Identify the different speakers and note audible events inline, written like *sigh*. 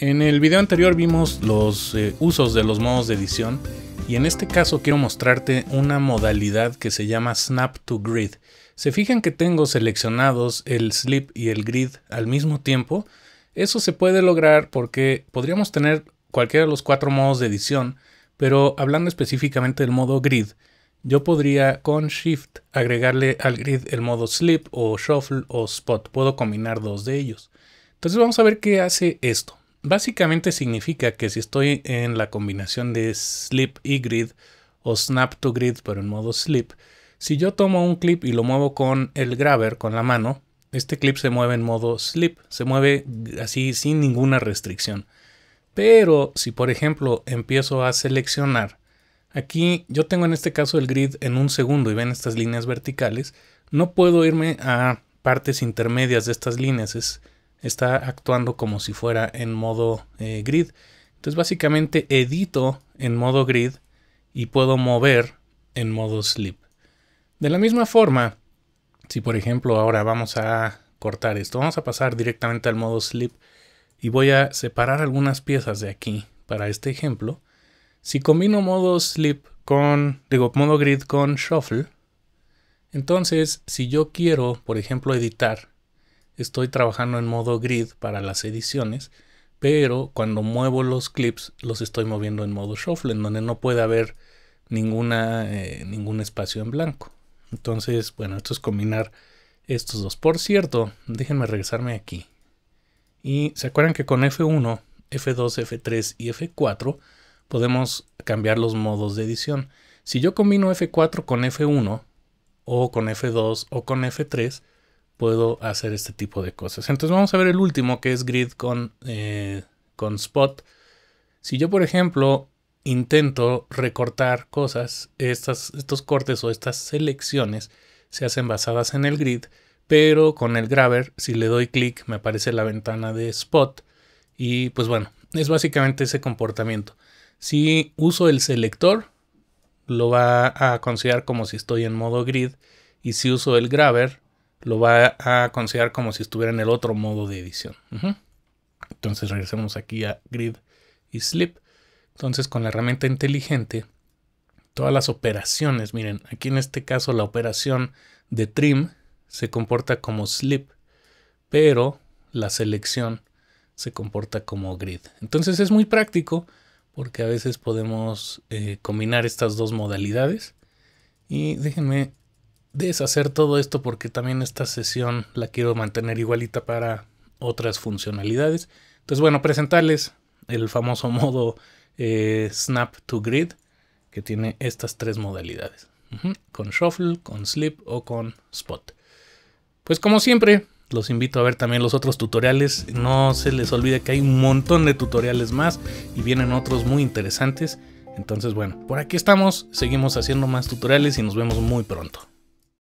Speaker 1: En el video anterior vimos los eh, usos de los modos de edición y en este caso quiero mostrarte una modalidad que se llama Snap to Grid. Se fijan que tengo seleccionados el slip y el grid al mismo tiempo. Eso se puede lograr porque podríamos tener cualquiera de los cuatro modos de edición, pero hablando específicamente del modo grid, yo podría con Shift agregarle al grid el modo slip o shuffle o spot. Puedo combinar dos de ellos. Entonces vamos a ver qué hace esto. Básicamente significa que si estoy en la combinación de Slip y grid o snap to grid pero en modo Slip si yo tomo un clip y lo muevo con el grabber, con la mano, este clip se mueve en modo Slip se mueve así sin ninguna restricción. Pero si por ejemplo empiezo a seleccionar, aquí yo tengo en este caso el grid en un segundo y ven estas líneas verticales, no puedo irme a partes intermedias de estas líneas, es está actuando como si fuera en modo eh, grid. Entonces básicamente edito en modo grid y puedo mover en modo slip. De la misma forma, si por ejemplo ahora vamos a cortar esto, vamos a pasar directamente al modo slip y voy a separar algunas piezas de aquí para este ejemplo. Si combino modo slip con, digo, modo grid con shuffle, entonces si yo quiero, por ejemplo, editar estoy trabajando en modo grid para las ediciones, pero cuando muevo los clips los estoy moviendo en modo shuffle, en donde no puede haber eh, ningún espacio en blanco. Entonces, bueno, esto es combinar estos dos. Por cierto, déjenme regresarme aquí. Y se acuerdan que con F1, F2, F3 y F4 podemos cambiar los modos de edición. Si yo combino F4 con F1, o con F2 o con F3, puedo hacer este tipo de cosas. Entonces vamos a ver el último que es grid con, eh, con spot. Si yo, por ejemplo, intento recortar cosas, estas, estos cortes o estas selecciones se hacen basadas en el grid, pero con el grabber, si le doy clic, me aparece la ventana de spot. Y pues bueno, es básicamente ese comportamiento. Si uso el selector, lo va a considerar como si estoy en modo grid. Y si uso el grabber, lo va a considerar como si estuviera en el otro modo de edición. Entonces regresemos aquí a grid y slip. Entonces con la herramienta inteligente, todas las operaciones, miren, aquí en este caso la operación de trim se comporta como slip, pero la selección se comporta como grid. Entonces es muy práctico porque a veces podemos eh, combinar estas dos modalidades. Y déjenme deshacer todo esto porque también esta sesión la quiero mantener igualita para otras funcionalidades. Entonces, bueno, presentarles el famoso *laughs* modo eh, Snap to Grid que tiene estas tres modalidades. Con Shuffle, con Slip o con Spot. Pues como siempre, los invito a ver también los otros tutoriales. No se les olvide que hay un montón de tutoriales más y vienen otros muy interesantes. Entonces, bueno, por aquí estamos, seguimos haciendo más tutoriales y nos vemos muy pronto.